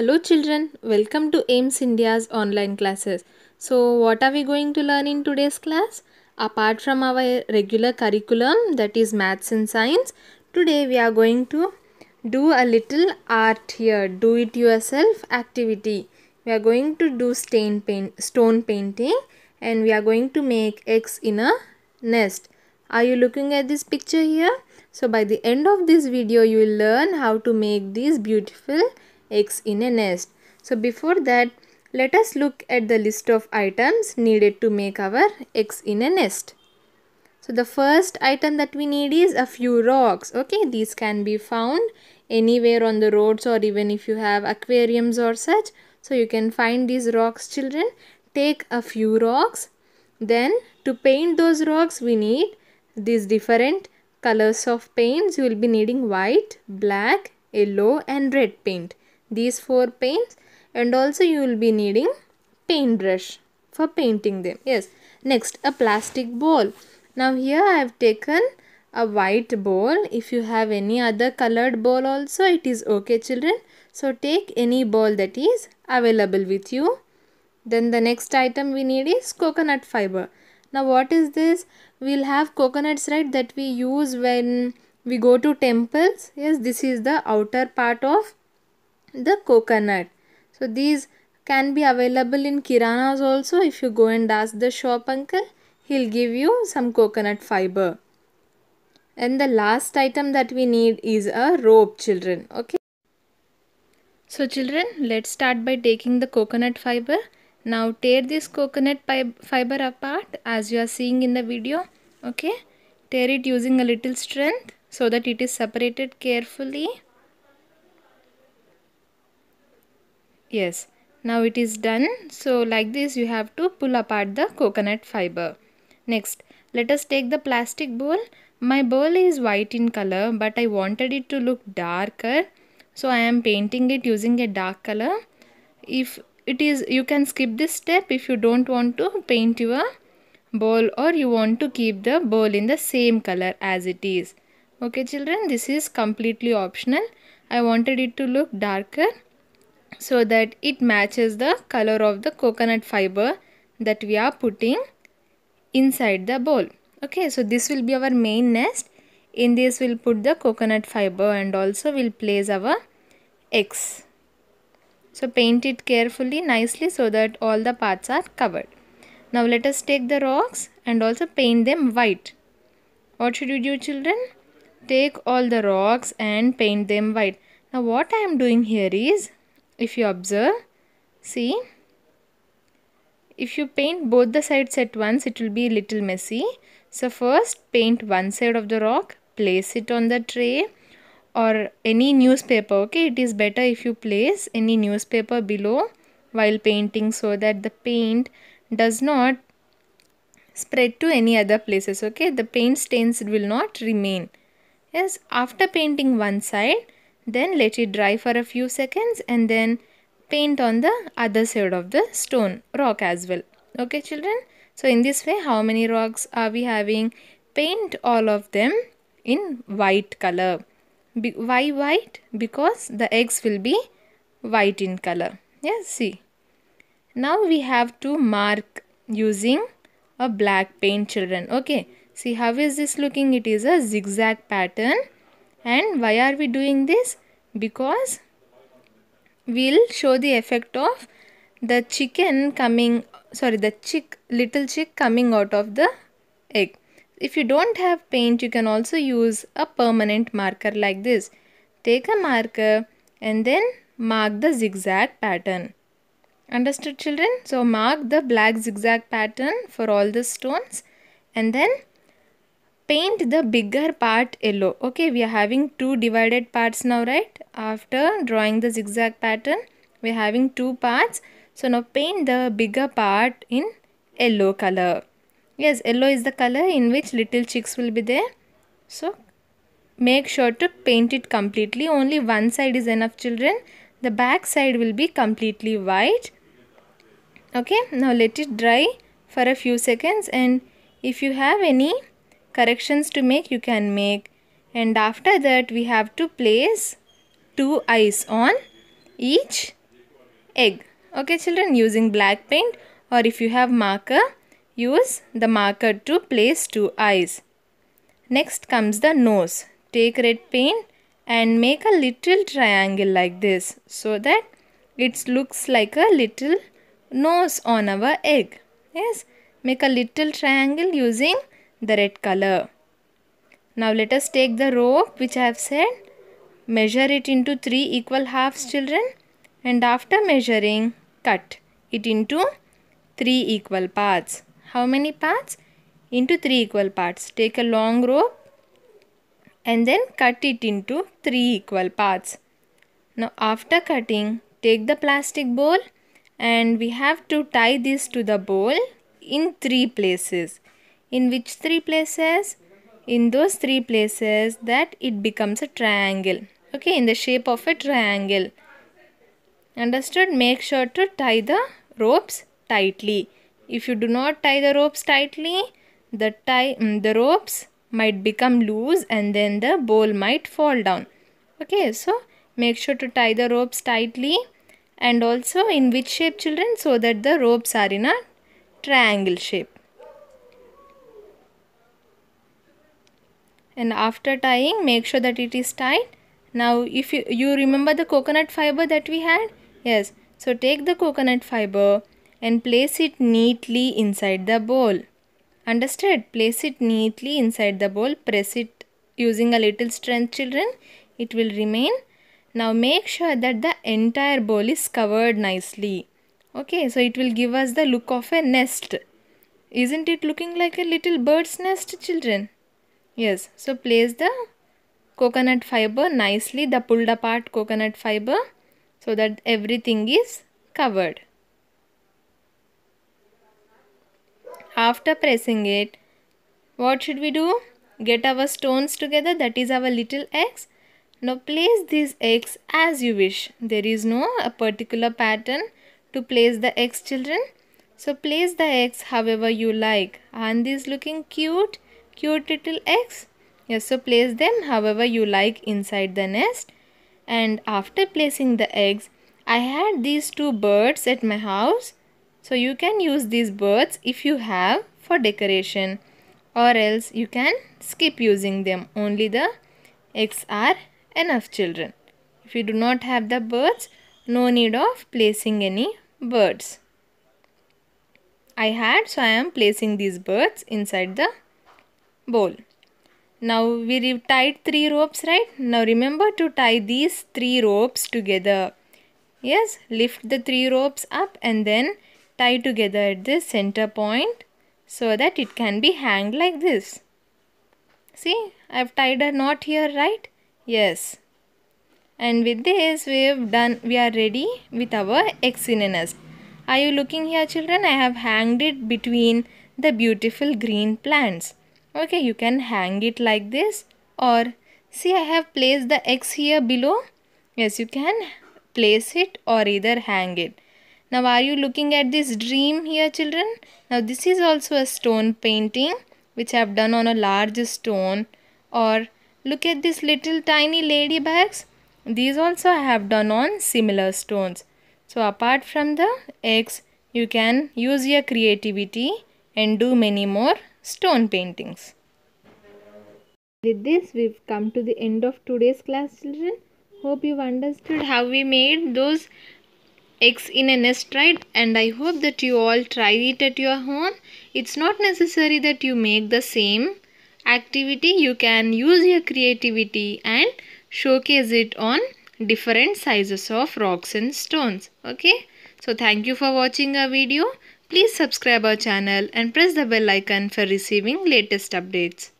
Hello children, welcome to AIMS India's online classes. So what are we going to learn in today's class? Apart from our regular curriculum that is maths and science, today we are going to do a little art here, do it yourself activity. We are going to do stain paint, stone painting and we are going to make eggs in a nest. Are you looking at this picture here? So by the end of this video you will learn how to make these beautiful eggs in a nest. So before that, let us look at the list of items needed to make our eggs in a nest. So the first item that we need is a few rocks. Okay, these can be found anywhere on the roads or even if you have aquariums or such. So you can find these rocks children. Take a few rocks. Then to paint those rocks we need these different colors of paints. You will be needing white, black, yellow and red paint these four paints and also you will be needing paintbrush for painting them. Yes. Next, a plastic bowl. Now here I have taken a white bowl. If you have any other colored bowl also, it is okay children. So take any bowl that is available with you. Then the next item we need is coconut fiber. Now what is this? We'll have coconuts right that we use when we go to temples. Yes, this is the outer part of the coconut so these can be available in kiranas also if you go and ask the shop uncle he'll give you some coconut fiber and the last item that we need is a rope children okay so children let's start by taking the coconut fiber now tear this coconut fiber apart as you are seeing in the video okay tear it using a little strength so that it is separated carefully Yes, now it is done. So like this you have to pull apart the coconut fiber. Next, let us take the plastic bowl. My bowl is white in color but I wanted it to look darker. So I am painting it using a dark color. If it is, you can skip this step if you don't want to paint your bowl or you want to keep the bowl in the same color as it is. Okay children, this is completely optional. I wanted it to look darker so that it matches the color of the coconut fiber that we are putting inside the bowl okay so this will be our main nest in this we'll put the coconut fiber and also we'll place our eggs so paint it carefully nicely so that all the parts are covered now let us take the rocks and also paint them white what should you do children take all the rocks and paint them white now what i am doing here is if you observe see if you paint both the sides at once it will be a little messy so first paint one side of the rock place it on the tray or any newspaper okay it is better if you place any newspaper below while painting so that the paint does not spread to any other places okay the paint stains will not remain yes after painting one side then let it dry for a few seconds and then paint on the other side of the stone rock as well. Okay children. So in this way how many rocks are we having? Paint all of them in white color. Be why white? Because the eggs will be white in color. Yes, see. Now we have to mark using a black paint children. Okay. See how is this looking? It is a zigzag pattern and why are we doing this because we'll show the effect of the chicken coming sorry the chick little chick coming out of the egg if you don't have paint you can also use a permanent marker like this take a marker and then mark the zigzag pattern understood children so mark the black zigzag pattern for all the stones and then paint the bigger part yellow okay we are having two divided parts now right after drawing the zigzag pattern we are having two parts so now paint the bigger part in yellow color yes yellow is the color in which little chicks will be there so make sure to paint it completely only one side is enough children the back side will be completely white okay now let it dry for a few seconds and if you have any corrections to make you can make and after that we have to place two eyes on each egg okay children using black paint or if you have marker use the marker to place two eyes next comes the nose take red paint and make a little triangle like this so that it looks like a little nose on our egg yes make a little triangle using the red color. Now let us take the rope which I have said. Measure it into 3 equal halves children. And after measuring, cut it into 3 equal parts. How many parts? Into 3 equal parts. Take a long rope and then cut it into 3 equal parts. Now after cutting, take the plastic bowl and we have to tie this to the bowl in 3 places. In which three places? In those three places that it becomes a triangle. Okay, in the shape of a triangle. Understood? Make sure to tie the ropes tightly. If you do not tie the ropes tightly, the, tie, mm, the ropes might become loose and then the bowl might fall down. Okay, so make sure to tie the ropes tightly and also in which shape children so that the ropes are in a triangle shape. And after tying make sure that it is tied now if you, you remember the coconut fiber that we had yes so take the coconut fiber and place it neatly inside the bowl understood place it neatly inside the bowl press it using a little strength children it will remain now make sure that the entire bowl is covered nicely okay so it will give us the look of a nest isn't it looking like a little bird's nest children Yes, so place the coconut fiber nicely, the pulled apart coconut fiber so that everything is covered. After pressing it, what should we do? Get our stones together, that is our little eggs. Now place these eggs as you wish. There is no a particular pattern to place the eggs children. So place the eggs however you like. Aren't these looking cute? cute little eggs. Yes, so place them however you like inside the nest. And after placing the eggs, I had these two birds at my house. So you can use these birds if you have for decoration or else you can skip using them. Only the eggs are enough children. If you do not have the birds, no need of placing any birds. I had so I am placing these birds inside the bowl. Now we tied three ropes, right? Now remember to tie these three ropes together. Yes, lift the three ropes up and then tie together at the center point so that it can be hanged like this. See, I've tied a knot here, right? Yes. And with this, we've done, we are ready with our exinenus. Are you looking here children? I have hanged it between the beautiful green plants okay you can hang it like this or see I have placed the X here below yes you can place it or either hang it now are you looking at this dream here children now this is also a stone painting which I have done on a large stone or look at this little tiny ladybugs these also I have done on similar stones so apart from the X you can use your creativity and do many more stone paintings. With this we've come to the end of today's class children. Hope you've understood how we made those eggs in a nest right and I hope that you all try it at your home. It's not necessary that you make the same activity. You can use your creativity and showcase it on different sizes of rocks and stones. Okay. So thank you for watching our video. Please subscribe our channel and press the bell icon for receiving latest updates.